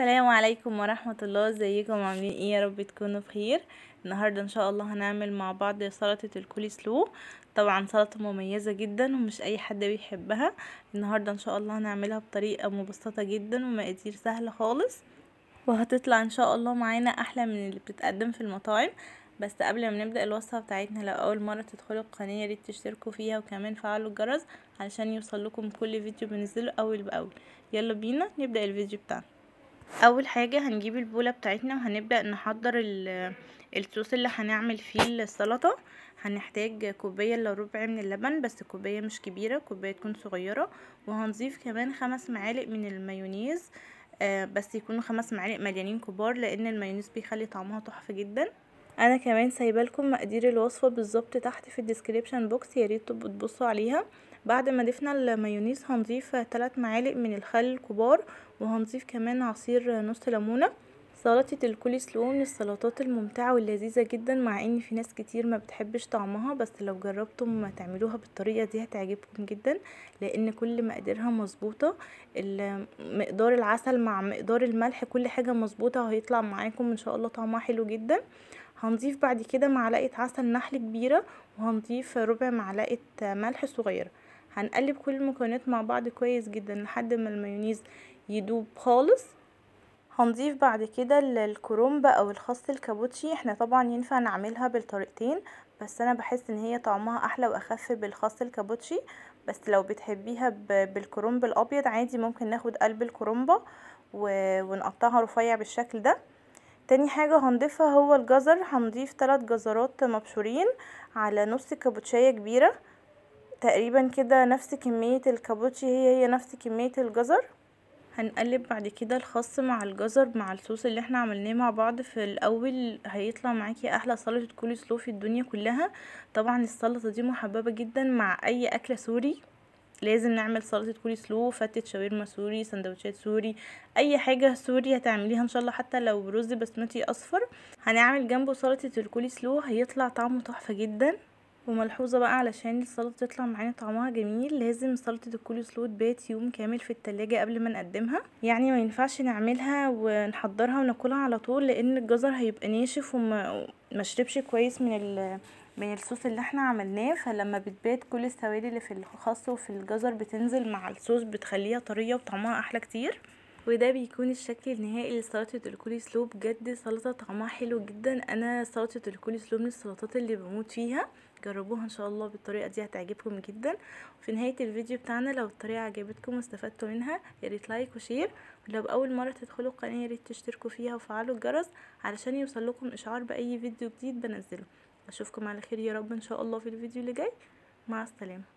السلام عليكم ورحمة الله ازيكم عاملين ايه يا رب تكونوا بخير النهاردة ان شاء الله هنعمل مع بعض سلطة الكولي سلو طبعا سلطة مميزة جدا ومش اي حد بيحبها النهاردة ان شاء الله هنعملها بطريقة مبسطة جدا ومقادير سهلة خالص وهتطلع ان شاء الله معانا احلى من اللي بتتقدم في المطاعم بس قبل ما نبدأ الوصفة بتاعتنا لو أول مرة تدخلوا القناة ياريت تشتركوا فيها وكمان فعلوا الجرس علشان يوصل لكم كل فيديو بنزله أول بأول يلا بينا نبدأ الفيديو بتاعنا اول حاجة هنجيب البولة بتاعتنا وهنبدأ نحضر الصوص اللي هنعمل فيه السلطة هنحتاج كوباية الا ربع من اللبن بس كوباية مش كبيرة كوباية تكون صغيرة وهنضيف كمان خمس معالق من المايونيز آه، بس يكونوا خمس معالق مليانين كبار لان المايونيز بيخلي طعمها تحفة جدا انا كمان سايبالكم مقادير الوصفه بالظبط تحت في الديسكريبشن بوكس يا ريت تبصوا عليها بعد ما ضفنا المايونيز هنضيف 3 معالق من الخل الكبار وهنضيف كمان عصير نص ليمونه سلطة الكولي سلو من السلطات الممتعة واللذيذة جدا مع ان في ناس كتير ما بتحبش طعمها بس لو جربتم تعملوها بالطريقة دي هتعجبكم جدا لان كل مقاديرها مظبوطة مقدار العسل مع مقدار الملح كل حاجة مظبوطة وهيطلع معاكم ان شاء الله طعمها حلو جدا هنضيف بعد كده معلقة عسل نحل كبيرة وهنضيف ربع معلقة ملح صغيرة هنقلب كل المكونات مع بعض كويس جدا لحد ما المايونيز يدوب خالص هنضيف بعد كده الكرومب او الخس الكابوتشي احنا طبعا ينفع نعملها بالطريقتين بس انا بحس ان هي طعمها احلى واخف بالخس الكابوتشي بس لو بتحبيها بالكرومب الابيض عادي ممكن ناخد قلب الكرومبه ونقطعها رفيع بالشكل ده تاني حاجة هنضيفها هو الجزر هنضيف ثلاث جزرات مبشورين على نص كابوتشاية كبيرة تقريبا كده نفس كمية الكابوتشي هي هي نفس كمية الجزر هنقلب بعد كده الخس مع الجزر مع الصوص اللي احنا عملناه مع بعض في الاول هيطلع معاكي احلى سلطه كول سلو في الدنيا كلها طبعا السلطه دي محببه جدا مع اي اكله سوري لازم نعمل سلطه كول سلو فتة شاورما سوري سندوتشات سوري اي حاجه سوري هتعمليها ان شاء الله حتى لو رز بسمتي اصفر هنعمل جنبه سلطه الكول سلو هيطلع طعمه تحفه جدا وملحوظة بقى علشان السلطة تطلع معانا طعمها جميل لازم سلطة الكولي سلو تبات يوم كامل في التلاجة قبل ما نقدمها يعني ما ينفعش نعملها ونحضرها وناكلها على طول لان الجزر هيبقى ناشف وما شربش كويس من ال من الصوص اللي احنا عملناه فلما بتبات كل السوائل اللي في الخس وفي الجزر بتنزل مع الصوص بتخليها طرية وطعمها احلى كتير وده بيكون الشكل النهائي لسلطة الكولي سلو بجد سلطة طعمها حلو جدا انا سلطة الكولي سلو من السلطات اللي بموت فيها جربوها ان شاء الله بالطريقه دي هتعجبكم جدا وفي نهايه الفيديو بتاعنا لو الطريقه عجبتكم واستفدتوا منها يا ريت لايك وشير ولو اول مره تدخلوا القناه يا ريت تشتركوا فيها وفعلوا الجرس علشان يوصلكم اشعار باي فيديو جديد بنزله اشوفكم على خير يا رب ان شاء الله في الفيديو اللي جاي مع السلامه